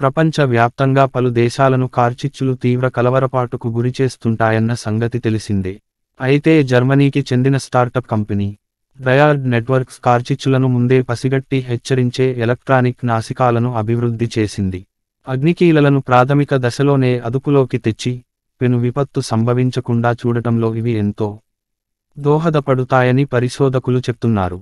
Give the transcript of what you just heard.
ప్రపంచ వ్యాప్తంగా పలు దేశాలను కార్చిచ్చులు తీవ్ర కలవరపాటుకు గురిచేస్తుంటాయన్న సంగతి తెలిసిందే అయితే జర్మనీకి చెందిన స్టార్టప్ కంపెనీ డయార్డ్ నెట్వర్క్స్ కార్చిచ్చులను ముందే పసిగట్టి హెచ్చరించే ఎలక్ట్రానిక్ నాసికాలను అభివృద్ధి చేసింది అగ్నికీలలను ప్రాథమిక దశలోనే అదుపులోకి తెచ్చి పెను విపత్తు సంభవించకుండా చూడటంలో ఇవి ఎంతో దోహదపడుతాయని పరిశోధకులు చెప్తున్నారు